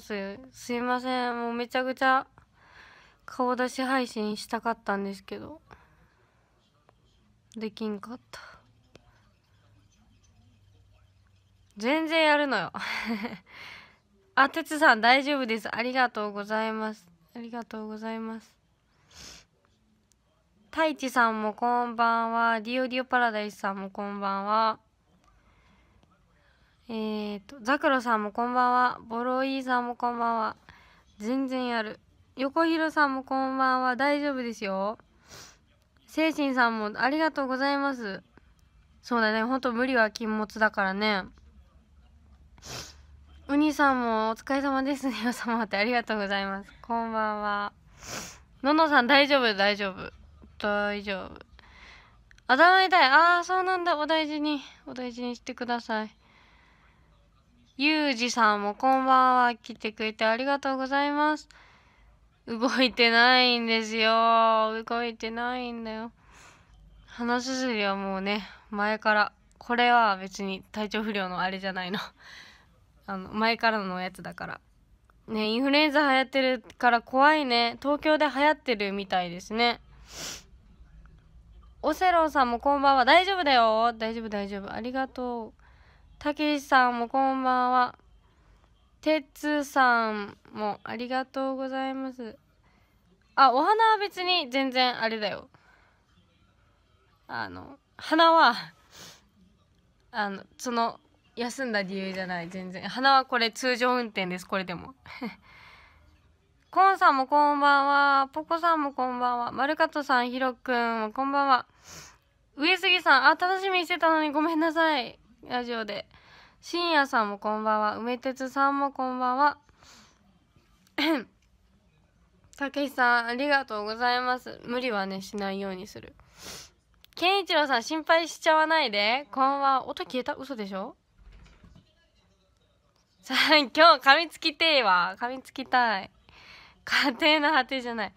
ますすいませんもうめちゃくちゃ顔出し配信したかったんですけどできんかった全然やるのよ あてつさん大丈夫ですありがとうございますありがとうございます太一さんもこんばんはディオディオパラダイスさんもこんばんはえっ、ー、と、ザクロさんもこんばんは。ボロイーさんもこんばんは。全然やる。横広さんもこんばんは。大丈夫ですよ。精神さんもありがとうございます。そうだね。ほんと無理は禁物だからね。ウニさんもお疲れ様ですね。おさまってありがとうございます。こんばんは。ののさん大丈夫大丈夫。大丈夫。頭痛い。ああ、そうなんだ。お大事に。お大事にしてください。ゆうじさんもこんばんは。来てくれてありがとうございます。動いてないんですよ。動いてないんだよ。鼻すすりはもうね、前から。これは別に体調不良のあれじゃないの。あの、前からのやつだから。ね、インフルエンザ流行ってるから怖いね。東京で流行ってるみたいですね。オセロさんもこんばんは。大丈夫だよ。大丈夫、大丈夫。ありがとう。たけしさんもこんばんは。てつさんもありがとうございます。あ、お花は別に全然あれだよ。あの、花はあの、その、休んだ理由じゃない、全然。花はこれ通常運転です、これでも。コンさんもこんばんは。ポコさんもこんばんは。マルカトさん、ヒロくんもこんばんは。上杉さん、あ、楽しみにしてたのにごめんなさい。ラジオで深夜さんもこんばんは梅鉄さんもこんばんは たけしさんありがとうございます無理はねしないようにする健一郎さん心配しちゃわないでこんばんは音消えた嘘でしょさあ今日噛みつきてえわ噛みつきたい家庭の果てじゃない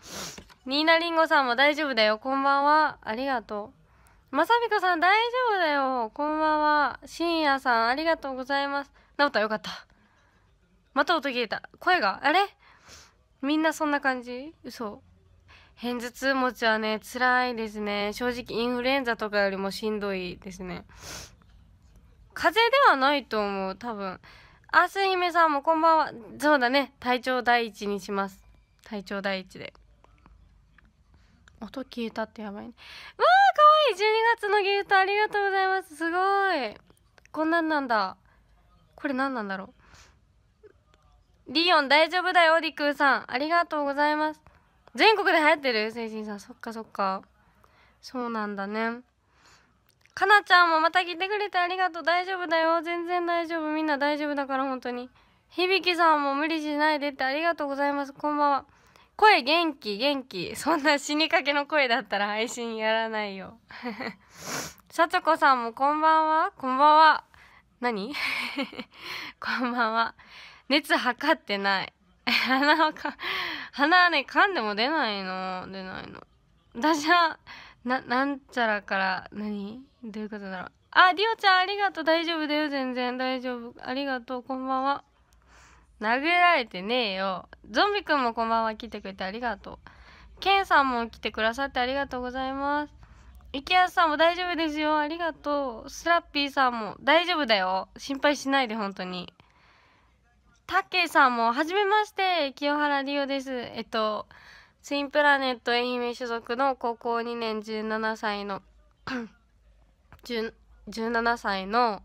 ニーナリンゴさんも大丈夫だよこんばんはありがとうまさこさん大丈夫だよ。こんばんは。深夜さん、ありがとうございます。直ったよかった。また音消えた。声が、あれみんなそんな感じ嘘。偏頭痛持ちはね、辛いですね。正直インフルエンザとかよりもしんどいですね。風邪ではないと思う、多分。あす姫さんもこんばんは。そうだね。体調第一にします。体調第一で。音消えたってやばいね。うわーいい12月のギフトありがとうございますすごいこんなんなんだこれ何なんだろうリオン大丈夫だよりくーさんありがとうございます全国で流行ってる成人さんそっかそっかそうなんだねかなちゃんもまた来てくれてありがとう大丈夫だよ全然大丈夫みんな大丈夫だから本当に響さんも無理しないでってありがとうございますこんばんは声元気元気そんな死にかけの声だったら配信やらないよさつこさんもこんばんはこんばんは何 こんばんは熱測ってない鼻をか鼻はね噛んでも出ないの出ないの私はななんちゃらから何どういうことだろうありおちゃんありがとう大丈夫だよ全然大丈夫ありがとうこんばんは殴られてねえよ。ゾンビくんもこんばんは来てくれてありがとう。ケンさんも来てくださってありがとうございます。池安さんも大丈夫ですよ。ありがとう。スラッピーさんも大丈夫だよ。心配しないで、本当に。たけさんも、はじめまして。清原りおです。えっと、ツインプラネット愛媛所属の高校2年17歳の17 歳の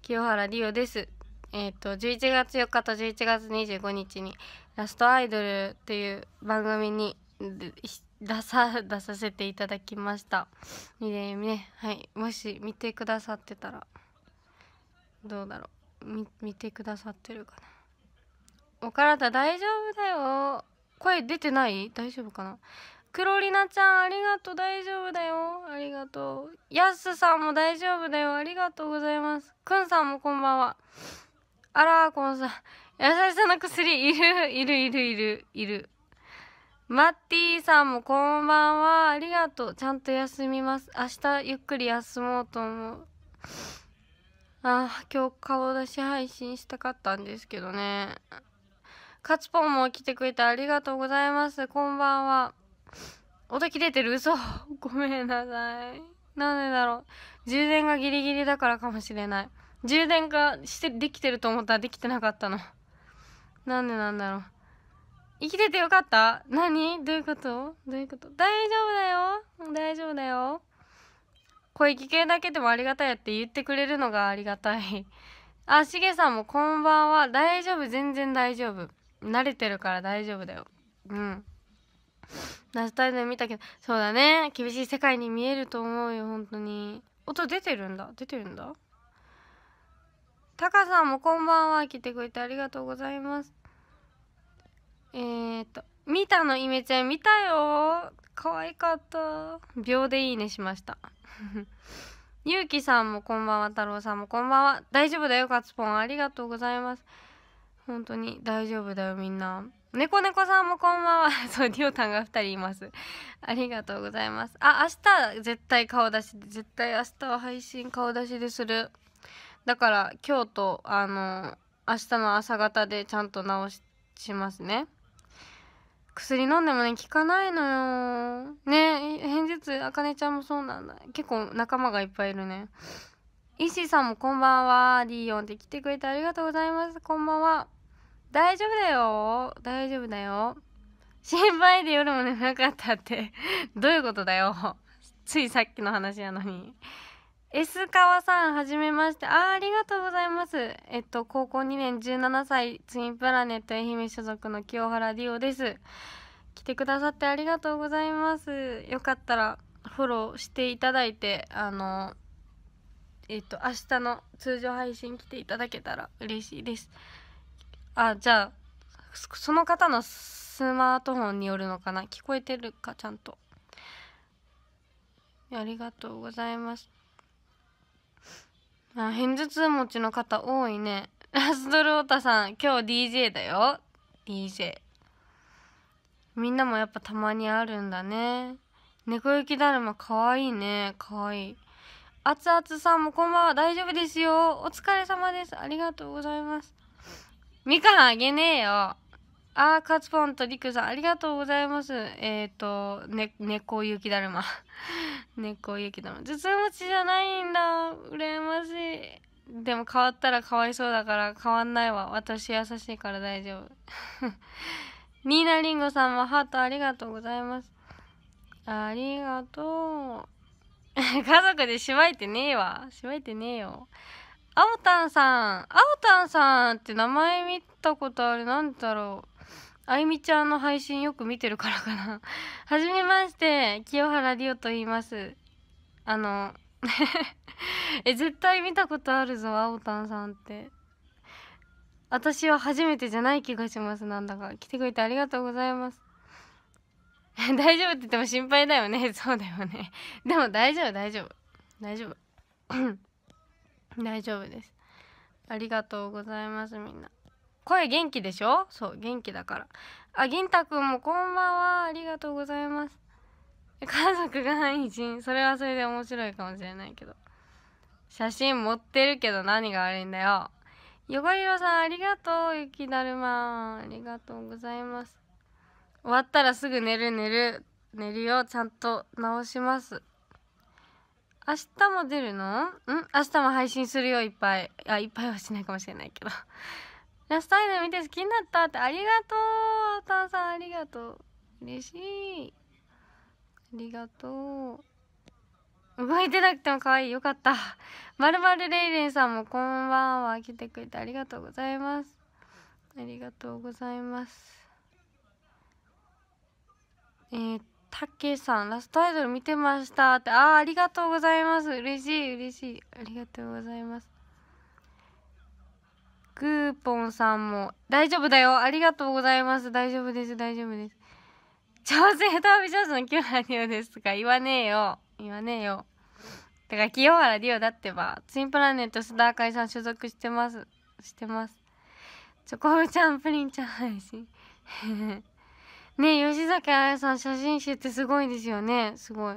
清原りおです。えーと、11月4日と11月25日に「ラストアイドル」という番組に出さ出させていただきました2ねはいもし見てくださってたらどうだろう見てくださってるかなお体大丈夫だよ声出てない大丈夫かなクロリナちゃんありがとう大丈夫だよありがとうやすさんも大丈夫だよありがとうございますくんさんもこんばんはあら、このさ、優しさの薬、いる、いる、いる、いる、いる。マッティさんもこんばんは。ありがとう。ちゃんと休みます。明日ゆっくり休もうと思う。ああ、今日顔出し配信したかったんですけどね。カツポンも来てくれてありがとうございます。こんばんは。音切れてる嘘。ごめんなさい。なんでだろう。充電がギリギリだからかもしれない。充電がしてできてると思ったらできてなかったのなんでなんだろう生きててよかった何どういうことどういうこと大丈夫だよ大丈夫だよ声聞けだけでもありがたいって言ってくれるのがありがたいあしげさんもこんばんは大丈夫全然大丈夫慣れてるから大丈夫だようんナスタイで見たけどそうだね厳しい世界に見えると思うよ本当に音出てるんだ出てるんだタカさんもこんばんは。来てくれてありがとうございます。えー、っと、見たのイメちゃん見たよ。可愛かった。秒でいいねしました。ゆうきさんもこんばんは。太郎さんもこんばんは。大丈夫だよ、カツポン。ありがとうございます。本当に大丈夫だよ、みんな。猫猫さんもこんばんは。そう、りょうたんが2人います。ありがとうございます。あ、明日絶対顔出し、絶対明日は配信顔出しでする。だから今日とあの明日の朝方でちゃんと治しますね薬飲んでもね効かないのよね偏頭痛あかねちゃんもそうなんだ結構仲間がいっぱいいるね石さんもこんばんはリーンって来てくれてありがとうございますこんばんは大丈夫だよ大丈夫だよ心配で夜も寝なかったってどういうことだよついさっきの話やのに S 川さんはじめましてあありがとうございますえっと高校2年17歳ツインプラネット愛媛所属の清原ディオです来てくださってありがとうございますよかったらフォローしていただいてあのえっと明日の通常配信来ていただけたら嬉しいですあじゃあその方のスマートフォンによるのかな聞こえてるかちゃんとありがとうございますあ偏頭痛持ちの方多いねラ スドロータさん今日 DJ だよ DJ みんなもやっぱたまにあるんだね猫行きだるまかわいいねかわいい熱々さんもこんばんは大丈夫ですよお疲れ様ですありがとうございますみかんあげねえよあー、カツポンとリクさん、ありがとうございます。えっ、ー、と、ね、猫雪だるま。猫雪だるま。頭痛持ちじゃないんだ。羨ましい。でも変わったらかわいそうだから変わんないわ。私優しいから大丈夫。ニーナリンゴさんもハートありがとうございます。ありがとう。家族でしばいてねえわ。しばいてねえよ。あおたんさん。あおたんさんって名前見たことある。なんだろう。あゆみちゃんの配信よく見てるからかな はじめまして、清原りおと言います。あの え、絶対見たことあるぞ、あおたんさんって。私は初めてじゃない気がします、なんだか。来てくれてありがとうございます。大丈夫って言っても心配だよね。そうだよね。でも大丈夫、大丈夫。大丈夫。大丈夫です。ありがとうございます、みんな。声元気でしょそう元気だからあ銀太くんもこんばんはありがとうございます家族が配信それはそれで面白いかもしれないけど写真持ってるけど何が悪いんだよヨガいろさんありがとう雪だるまありがとうございます終わったらすぐ寝る寝る寝るよちゃんと直します明日も出るのん明日も配信するよいっぱいあいっぱいはしないかもしれないけどラストアイドル見て好きになったってありがとうお父さんありがとう嬉しいありがとう動いてなくても可愛いよかった まるまるレイレンさんもこんばんは来てくれてありがとうございますありがとうございますえー、たけさん、ラストアイドル見てましたって、ああ、ありがとうございます。嬉しい、嬉しい。ありがとうございます。クーポンさんも、大丈夫だよ。ありがとうございます。大丈夫です。大丈夫です。調整ダービージャーズの清原リオですとか言わねえよ。言わねえよ。だから清原リオだってば、ツインプラネット須田赤井さん所属してます。してます。チョコフちゃん、プリンちゃん配信。ねえ、吉崎彩さん写真集ってすごいですよね。すごい。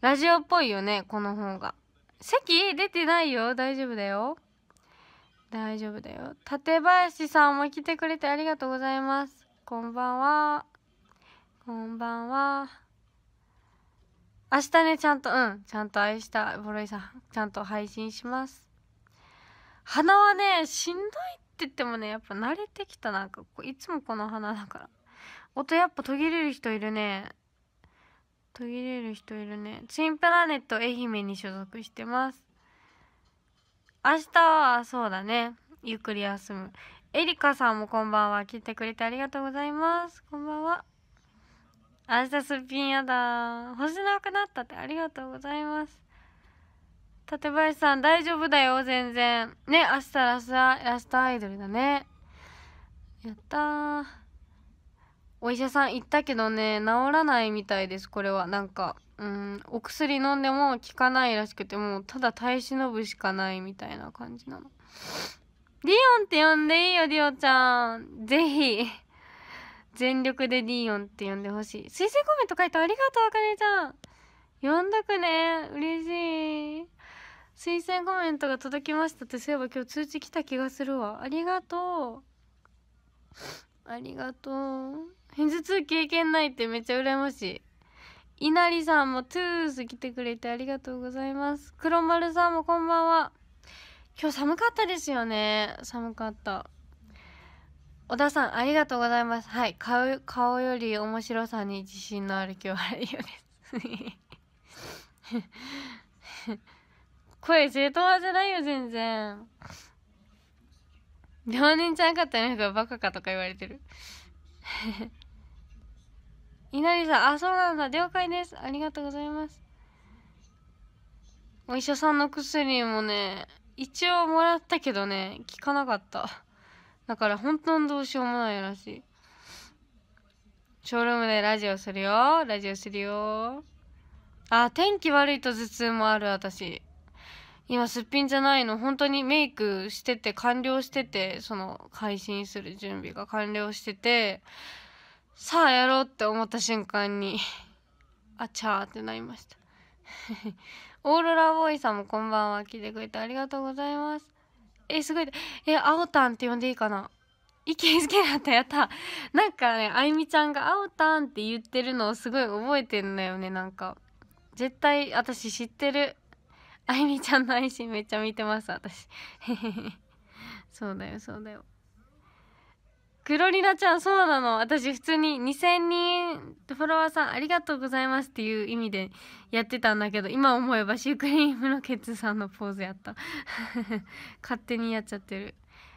ラジオっぽいよね、この方が。席出てないよ。大丈夫だよ。大丈夫だよ館林さんも来てくれてありがとうございますこんばんはこんばんは明日ねちゃんとうんちゃんと愛したボロイさんちゃんと配信します鼻はねしんどいって言ってもねやっぱ慣れてきたなんかいつもこの鼻だから音やっぱ途切れる人いるね途切れる人いるねツインプラネット愛媛に所属してます明日はそうだねゆっくり休むエリカさんもこんばんは来てくれてありがとうございますこんばんは明日すっぴんやだ星なくなったってありがとうございます館林さん大丈夫だよ全然ね明日ラスラストアイドルだねやったお医者さん行ったけどね治らないみたいですこれはなんかうんお薬飲んでも効かないらしくてもうただ耐え忍ぶしかないみたいな感じなのディオンって呼んでいいよディオちゃんぜひ全力でディオンって呼んでほしい水星コメント書いてありがとうあかねちゃん呼んどくね嬉しい推薦コメントが届きましたってそういえば今日通知来た気がするわありがとうありがとう偏頭痛経験ないってめっちゃ羨ましい稲荷さんもトゥース来てくれてありがとうございます黒丸さんもこんばんは今日寒かったですよね寒かった小田さんありがとうございますはい顔顔より面白さに自信のある今日はようです声正当派じゃないよ全然両人ちゃんかったね。人がバカかとか言われてる稲荷さん、あ、そうなんだ。了解です。ありがとうございます。お医者さんの薬もね、一応もらったけどね、効かなかった。だから本当にどうしようもないらしい。ショールームでラジオするよ。ラジオするよ。あ、天気悪いと頭痛もある、私。今すっぴんじゃないの。本当にメイクしてて、完了してて、その配信する準備が完了してて、さあやろうって思った瞬間にあちゃーってなりました オーロラボーイさんもこんばんは来てくれてありがとうございますえすごいえあおたんって呼んでいいかな池好きだったやった なんかねあゆみちゃんが「あおたん」って言ってるのをすごい覚えてんだよねなんか絶対私知ってるあゆみちゃんの配信めっちゃ見てます私 そうだよそうだよクロリナちゃん、そうなの。私、普通に2000人フォロワーさんありがとうございますっていう意味でやってたんだけど、今思えばシュークリームのケツさんのポーズやった。勝手にやっちゃってる。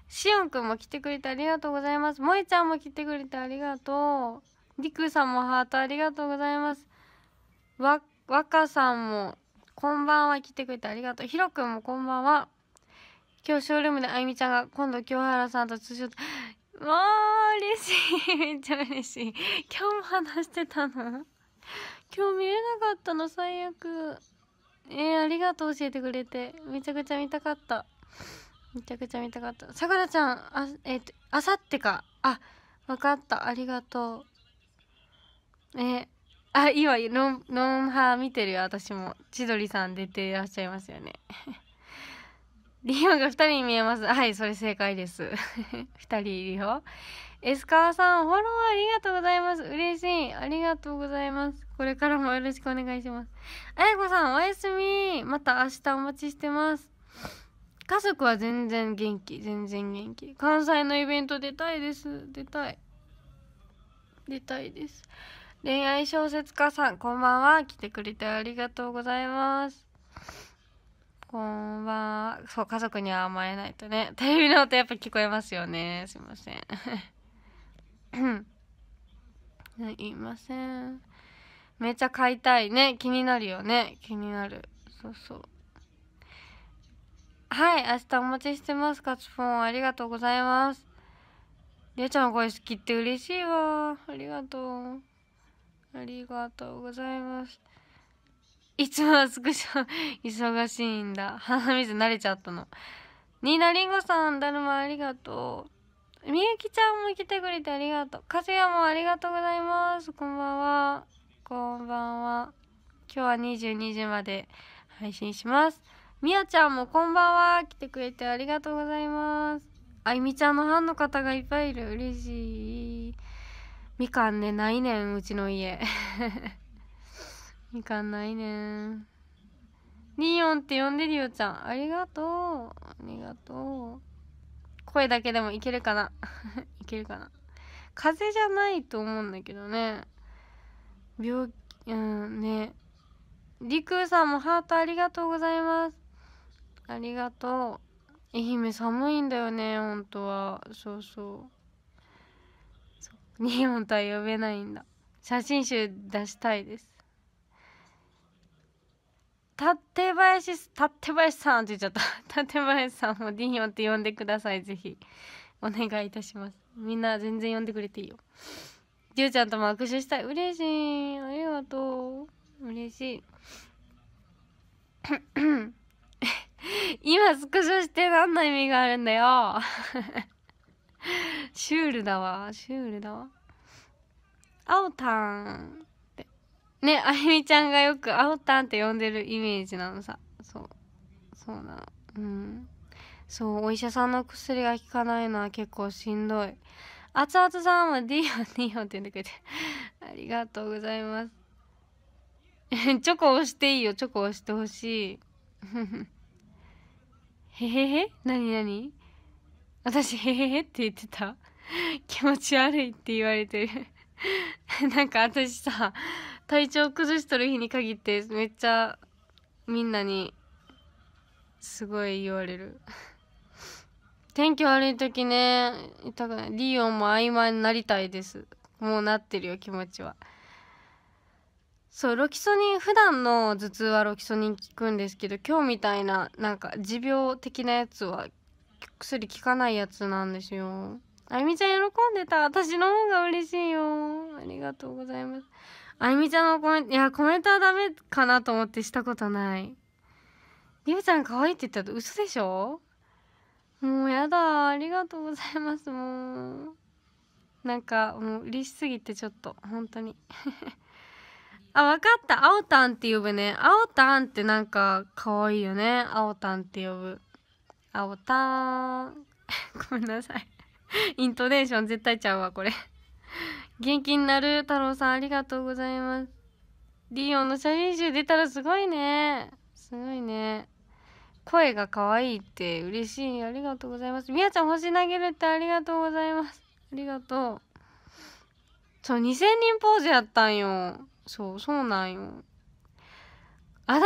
しおんくんも来てくれてありがとうございます。もえちゃんも来てくれてありがとう。りくさんもハートありがとうございます。わ、わかさんも、こんばんは来てくれてありがとう。ヒロくんもこんばんは。今日ショールームであゆみちゃんが今度清原さんとツーショットわー嬉しいめっちゃ嬉しい今日も話してたの今日見れなかったの最悪えー、ありがとう教えてくれてめちゃくちゃ見たかっためちゃくちゃ見たかったさくらちゃんあえっ、ー、とあさってかあ分かったありがとうえー、あ今ロンロンハー見てるよ私も千鳥さん出ていらっしゃいますよねリオが2人に見えます。はい、それ正解です。2 人いるよ。エスカワさん、フォローありがとうございます。嬉しい。ありがとうございます。これからもよろしくお願いします。あやこさん、おやすみ。また明日お待ちしてます。家族は全然元気、全然元気。関西のイベント出たいです。出たい。出たいです。恋愛小説家さん、こんばんは。来てくれてありがとうございます。こんばんは。そう、家族には甘えないとね。テレビの音やっぱ聞こえますよね。すいません。す いません。めっちゃ買いたいね。気になるよね。気になる。そうそう。はい、明日お待ちしてます。カツポン、ありがとうございます。りょうちゃんの声好きって嬉しいわ。ありがとう。ありがとうございます。いつもスクショ、忙しいんだ。鼻水慣れちゃったの。ニーナリンゴさん、だるまありがとう。みゆきちゃんも来てくれてありがとう。かずやもありがとうございます。こんばんは。こんばんは。今日は22時まで配信します。みやちゃんもこんばんは。来てくれてありがとうございます。あゆみちゃんのファンの方がいっぱいいる。嬉しい。みかんね、ないねん、うちの家。いかんないねリオンって呼んでるよちゃんありがとうありがとう声だけでもいけるかな いけるかな風邪じゃないと思うんだけどね病気うんねりくさんもハートありがとうございますありがとう愛媛寒いんだよね本当はそうそうそう ニオンとは呼べないんだ写真集出したいです立林林さんって言っちゃった 立林さんもディオンって呼んでくださいぜひお願いいたしますみんな全然呼んでくれていいよりゅうちゃんとも握手したい嬉しいありがとう嬉しい 今スクショして何の意味があるんだよ シュールだわシュールだわあおたんねあゆみちゃんがよく「あおたん」って呼んでるイメージなのさそうそうなのうんそうお医者さんの薬が効かないのは結構しんどい熱々さんは「ディオディオ」って呼んでくれてありがとうございます チョコ押していいよチョコ押してほしい へへへなになに私へへへって言ってた 気持ち悪いって言われてるなんか私さ体調崩しとる日に限ってめっちゃみんなにすごい言われる天気悪い時ね痛くないリオンも合間になりたいですもうなってるよ気持ちはそうロキソニン普段の頭痛はロキソニン効くんですけど今日みたいななんか持病的なやつは薬効かないやつなんですよあゆみちゃん喜んでた私の方が嬉しいよありがとうございますあゆみちゃんのコメント、いや、コメントはダメかなと思ってしたことない。りゅちゃん可愛いって言ったら嘘でしょもうやだありがとうございますもうなんかもう嬉しすぎてちょっと本当に あ分かったあおたんって呼ぶねあおたんってなんか可愛いよねあおたんって呼ぶあおたんごめんなさいイントネーション絶対ちゃうわこれ元気になる太郎さんありがとうございますリオンの写真集出たらすごいねすごいね声が可愛いって嬉しいありがとうございますみやちゃん星投げるってありがとうございますありがとうそう2000人ポーズやったんよそうそうなんよあだ名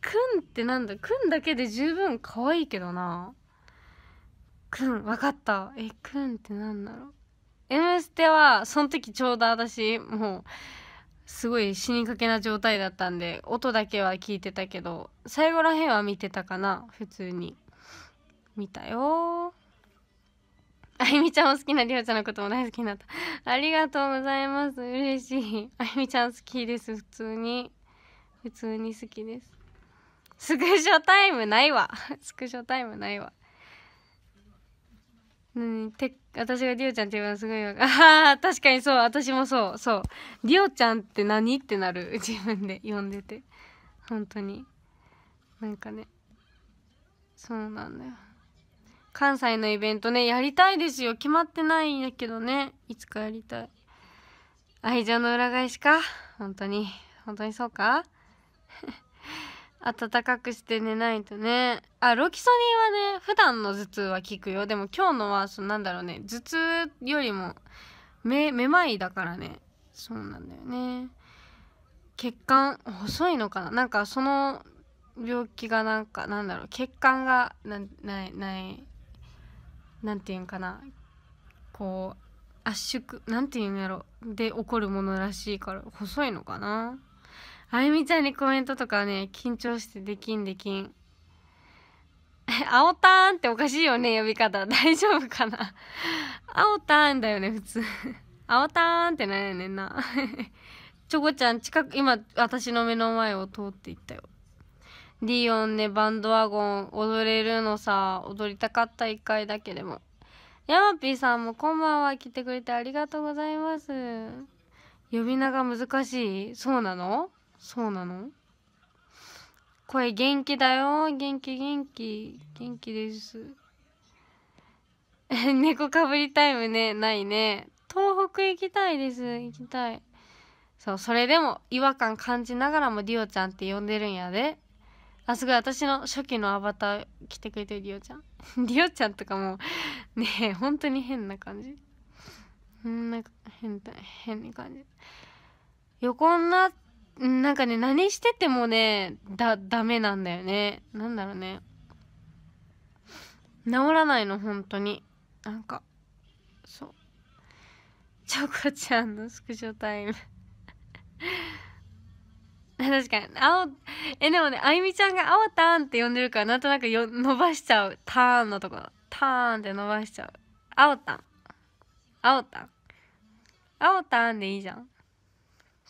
くんってなんだくんだけで十分可愛いけどなくんわかったえくんってなんだろう「M ステ」はその時ちょうど私もうすごい死にかけな状態だったんで音だけは聞いてたけど最後らへんは見てたかな普通に見たよあゆみちゃんも好きなりおちゃんのことも大好きになったありがとうございます嬉しいあゆみちゃん好きです普通に普通に好きですスクショタイムないわスクショタイムないわ何て私がディオちゃんって言うのすごいわああ 確かにそう私もそうそうディオちゃんって何ってなる 自分で呼んでて本当になんかねそうなんだよ関西のイベントねやりたいですよ決まってないんだけどねいつかやりたい愛情の裏返しか本当に本当にそうか暖かくして寝ないとねあロキソニンはね普段の頭痛は効くよでも今日のはそのなんだろうね頭痛よりもめめまいだからねそうなんだよね血管細いのかななんかその病気がなんかなんだろう血管がなないないなんていうんかなこう圧縮なんていうんやろで起こるものらしいから細いのかなあゆみちゃんにコメントとかね、緊張してできんできん。え、あおたんっておかしいよね、呼び方。大丈夫かな青おたんだよね、普通。青おたんってなんやねんな。チョコちゃん、近く、今、私の目の前を通っていったよ。ディオンね、バンドワゴン、踊れるのさ、踊りたかった一回だけでも。ヤマピーさんもこんばんは来てくれてありがとうございます。呼び名が難しいそうなのそうなの声元気だよ元気元気元気です 猫かぶりタイムねないね東北行きたいです行きたいそうそれでも違和感感じながらもリオちゃんって呼んでるんやであすごい私の初期のアバター来てくれてるリオちゃん リオちゃんとかもねえ本当に変な感じなんか変変な感じ横になってなんかね、何しててもね、だ、ダメなんだよね。なんだろうね。治らないの、本当に。なんか、そう。チョコちゃんのスクショタイム 確かに、あお、え、でもね、あゆみちゃんがあおたんって呼んでるから、なんとなくよ伸ばしちゃう。ターンのところ。ターンって伸ばしちゃう。あおたん。あおたん。あおたんでいいじゃん。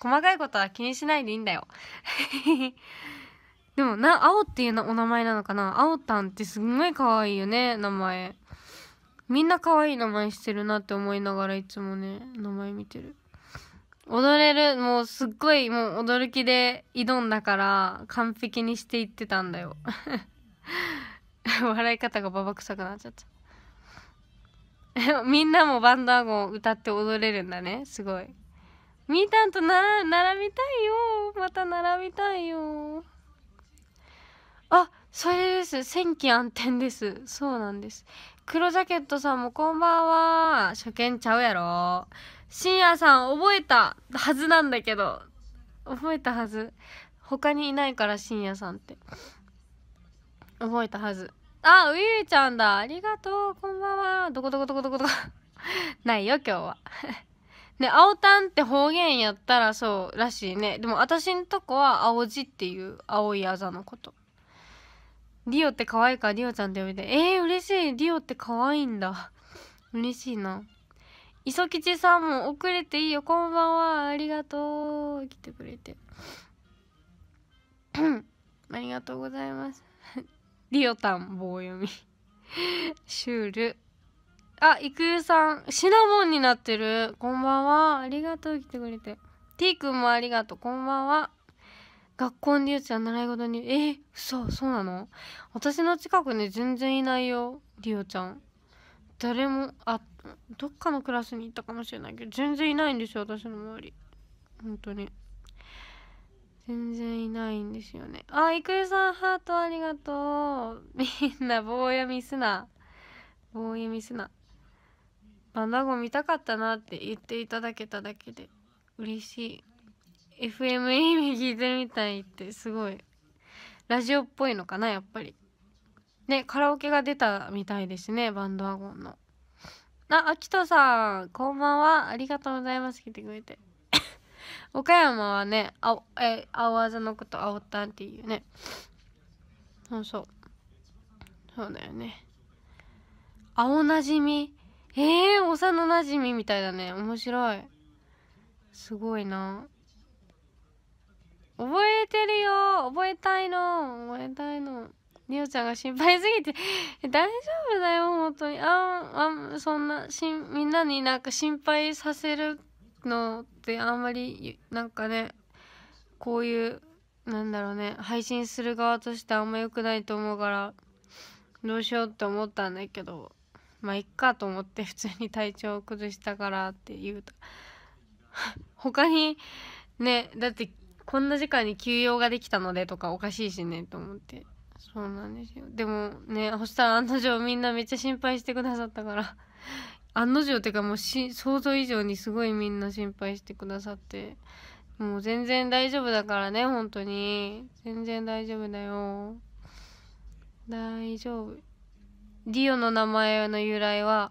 細かいことは気にしないでいいんだよ でもな、青っていうお名前なのかな青たんってすんごい可愛いよね、名前。みんな可愛い名前してるなって思いながらいつもね、名前見てる。踊れる、もうすっごいもう驚きで挑んだから完璧にしていってたんだよ。笑い方がババ臭くなっちゃった。みんなもバンドアゴン歌って踊れるんだね。すごい。みーたんとなら並びたいよまた並びたいよあそれです千機暗転ですそうなんです黒ジャケットさんもこんばんは初見ちゃうやろ深夜さん覚えたはずなんだけど覚えたはず他にいないから深夜さんって覚えたはずあうゆうちゃんだありがとうこんばんはどこどこどこどこどこ ないよ今日はね、青タンって方言やったらそうらしいね。でも私んとこは青字っていう青いあざのこと。ディオって可愛いからディオちゃんって呼びたい。えー、嬉しい。ディオって可愛いんだ。嬉しいな。磯吉さんも遅れていいよ。こんばんは。ありがとう。来てくれて。ありがとうございます。デ ィオタン棒読み。シュール。あ、いくさん、シナモンになってる。こんばんは。ありがとう、来てくれて。t 君もありがとう。こんばんは。学校にゆうちゃん、習い事に。えそう、そうなの私の近くに全然いないよ、りおちゃん。誰も、あ、どっかのクラスに行ったかもしれないけど、全然いないんですよ、私の周り。本当に。全然いないんですよね。あ、いくさん、ハートありがとう。みんな棒読みすな。棒読みすな。バンダゴ見たかったなって言っていただけただけで嬉しい FM 愛媛聞いてみたいってすごいラジオっぽいのかなやっぱりねカラオケが出たみたいですねバンドワゴンのあ秋田さんこんばんはありがとうございます来てくれて 岡山はねあえ青あざのことあおったんっていうねそうそうそうだよね青なじみえー、幼なじみみたいだね面白いすごいな覚えてるよ覚えたいの覚えたいのりおちゃんが心配すぎて大丈夫だよ本当にああそんなしみんなになんか心配させるのってあんまりなんかねこういうなんだろうね配信する側としてあんま良くないと思うからどうしようって思ったんだけどまあいっかと思って普通に体調を崩したからって言うと 他にねだってこんな時間に休養ができたのでとかおかしいしねと思ってそうなんですよでもねそしたら案の定みんなめっちゃ心配してくださったから 案の定っていうかもうし想像以上にすごいみんな心配してくださってもう全然大丈夫だからね本当に全然大丈夫だよ大丈夫ディオの名前の由来は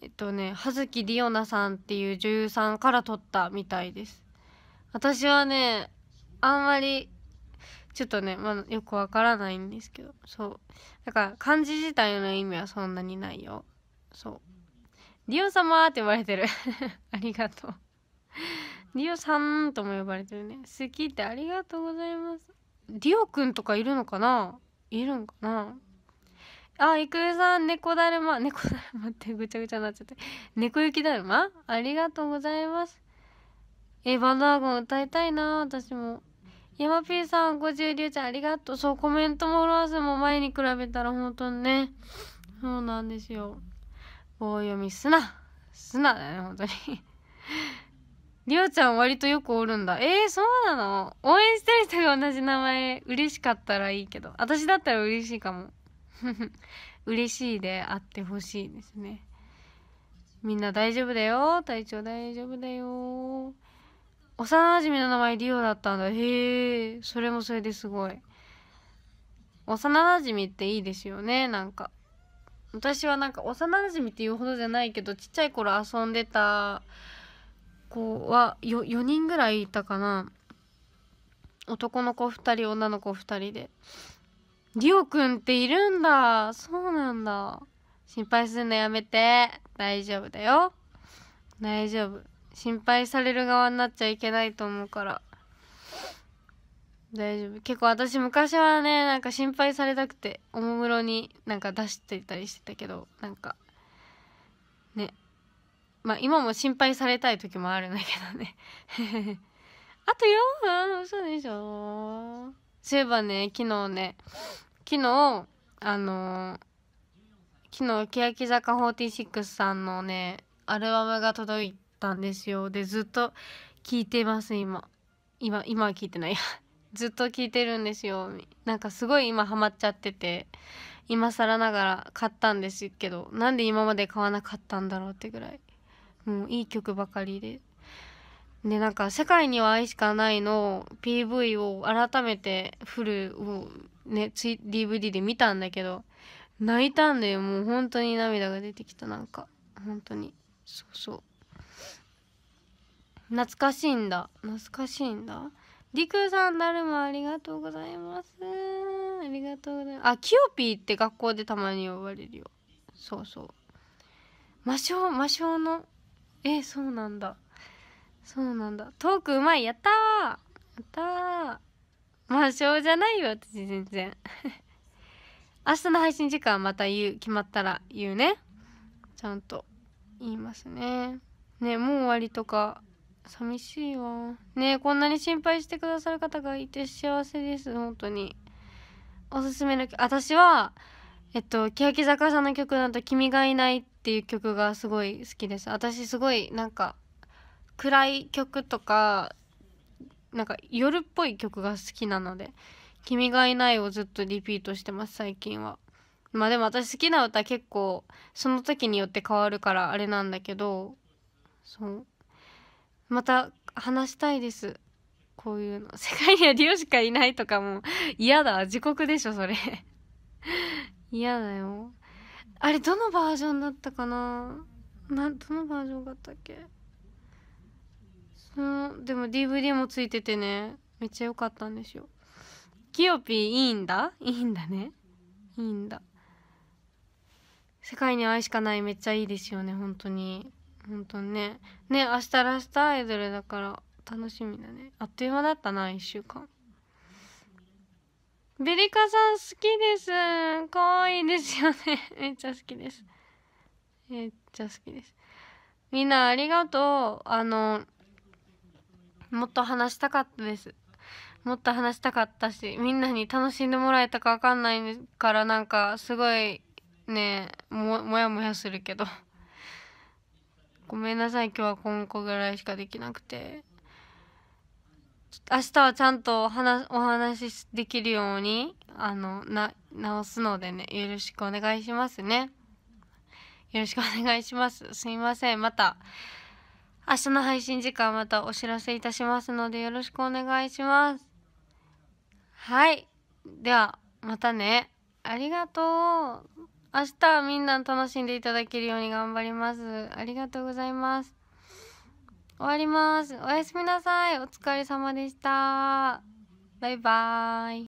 えっとね葉月ディオナさんっていう女優さんから取ったみたいです私はねあんまりちょっとね、まあ、よくわからないんですけどそうだから漢字自体の意味はそんなにないよそうディオ様って呼ばれてる ありがとうディオさんとも呼ばれてるね好きってありがとうございますディオくんとかいるのかないるんかなあ、いくえさん、猫だるま。猫だるまってぐちゃぐちゃになっちゃって。猫きだるまありがとうございます。え、バンドアゴン歌いたいな、私も。山 P さん、50りゅうちゃん、ありがとう。そう、コメントもフォロワー数も前に比べたら本当にね。そうなんですよ。棒読みすな。すなだね、本当に。りょうちゃん割とよくおるんだ。えー、そうなの応援してる人が同じ名前嬉しかったらいいけど。私だったら嬉しいかも。嬉しいであってほしいですねみんな大丈夫だよ体調大丈夫だよ幼馴染の名前リオだったんだへえそれもそれですごい幼馴染っていいですよねなんか私はなんか幼馴染っていうほどじゃないけどちっちゃい頃遊んでた子は 4, 4人ぐらいいたかな男の子2人女の子2人でリオくんっているんだ。そうなんだ。心配するのやめて。大丈夫だよ。大丈夫。心配される側になっちゃいけないと思うから。大丈夫。結構私昔はね、なんか心配されたくて、おもむろになんか出してたりしてたけど、なんか、ね。まあ今も心配されたい時もあるんだけどね。あと4分嘘でしょそういえばね、昨日ね、昨日あの昨日欅坂46さんのねアルバムが届いたんですよでずっと聴いてます今今今は聴いてない ずっと聴いてるんですよなんかすごい今ハマっちゃってて今更ながら買ったんですけどなんで今まで買わなかったんだろうってぐらいもういい曲ばかりでね、なんか「世界には愛しかないの」PV を改めてフルをね DVD で見たんだけど泣いたんだよもう本当に涙が出てきたなんか本当にそうそう懐かしいんだ懐かしいんだりくさんだるまありがとうございますありがとうございますあキヨピーって学校でたまに呼ばれるよそうそう魔性魔性のえそうなんだそうなんだトークうまいやったやったまあ性じゃないよ私全然 明日の配信時間また言う決まったら言うねちゃんと言いますねねもう終わりとか寂しいわねこんなに心配してくださる方がいて幸せです本当におすすめの私はえっと欅坂さんの曲だと「君がいない」っていう曲がすごい好きです私すごいなんか暗い曲とかなんか夜っぽい曲が好きなので「君がいない」をずっとリピートしてます最近は。まあでも私好きな歌結構その時によって変わるからあれなんだけどそうまた話したいですこういうの世界にはリオしかいないとかも嫌だ自国でしょそれ嫌だよあれどのバージョンだったかななどのバージョンだったっけうんでも DVD もついててねめっちゃ良かったんですよキヨピーいいんだいいんだねいいんだ世界に愛しかないめっちゃいいですよね本当に本当にねね明日ラストアイドルだから楽しみだねあっという間だったな1週間ベリカさん好きですかわいいですよね めっちゃ好きですめっちゃ好きですみんなありがとうあのもっと話したかったですもっと話したかったしみんなに楽しんでもらえたか分かんないからなんかすごいねももやもやするけど ごめんなさい今日は今個ぐらいしかできなくて明日はちゃんとお話お話しできるようにあのな直すのでねよろしくお願いしますねよろしくお願いしますすいませんまた明日の配信時間またお知らせいたしますのでよろしくお願いします。はい。では、またね。ありがとう。明日みんな楽しんでいただけるように頑張ります。ありがとうございます。終わります。おやすみなさい。お疲れ様でした。バイバーイ。